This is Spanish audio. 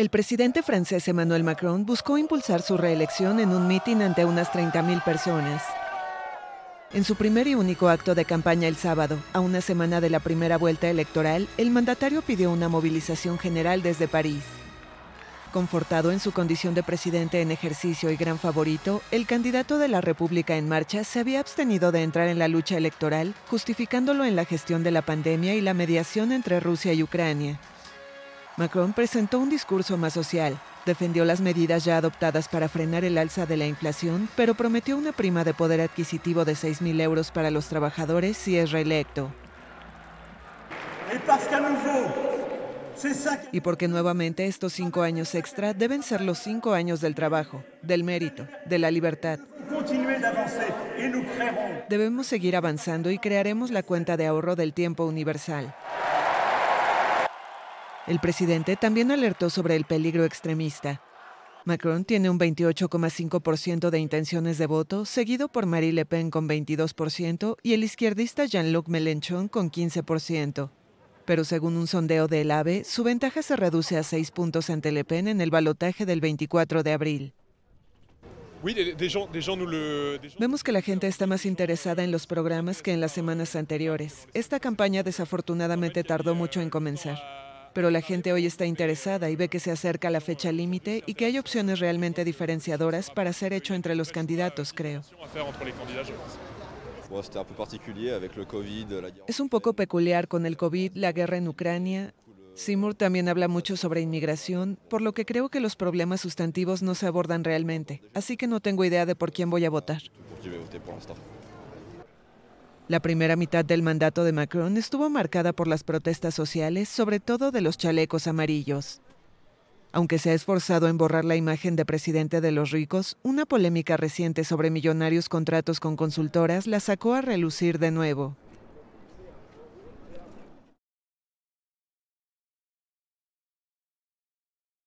El presidente francés Emmanuel Macron buscó impulsar su reelección en un mitin ante unas 30.000 personas. En su primer y único acto de campaña el sábado, a una semana de la primera vuelta electoral, el mandatario pidió una movilización general desde París. Confortado en su condición de presidente en ejercicio y gran favorito, el candidato de la República en Marcha se había abstenido de entrar en la lucha electoral, justificándolo en la gestión de la pandemia y la mediación entre Rusia y Ucrania. Macron presentó un discurso más social, defendió las medidas ya adoptadas para frenar el alza de la inflación, pero prometió una prima de poder adquisitivo de 6.000 euros para los trabajadores si es reelecto. Y porque nuevamente estos cinco años extra deben ser los cinco años del trabajo, del mérito, de la libertad. Debemos seguir avanzando y crearemos la cuenta de ahorro del tiempo universal. El presidente también alertó sobre el peligro extremista. Macron tiene un 28,5% de intenciones de voto, seguido por Marie Le Pen con 22% y el izquierdista Jean-Luc Mélenchon con 15%. Pero según un sondeo del AVE, su ventaja se reduce a 6 puntos ante Le Pen en el balotaje del 24 de abril. Vemos que la gente está más interesada en los programas que en las semanas anteriores. Esta campaña desafortunadamente tardó mucho en comenzar. Pero la gente hoy está interesada y ve que se acerca la fecha límite y que hay opciones realmente diferenciadoras para ser hecho entre los candidatos, creo. Es un poco peculiar con el COVID, la guerra en Ucrania. Seymour también habla mucho sobre inmigración, por lo que creo que los problemas sustantivos no se abordan realmente, así que no tengo idea de por quién voy a votar. La primera mitad del mandato de Macron estuvo marcada por las protestas sociales, sobre todo de los chalecos amarillos. Aunque se ha esforzado en borrar la imagen de presidente de los ricos, una polémica reciente sobre millonarios contratos con consultoras la sacó a relucir de nuevo.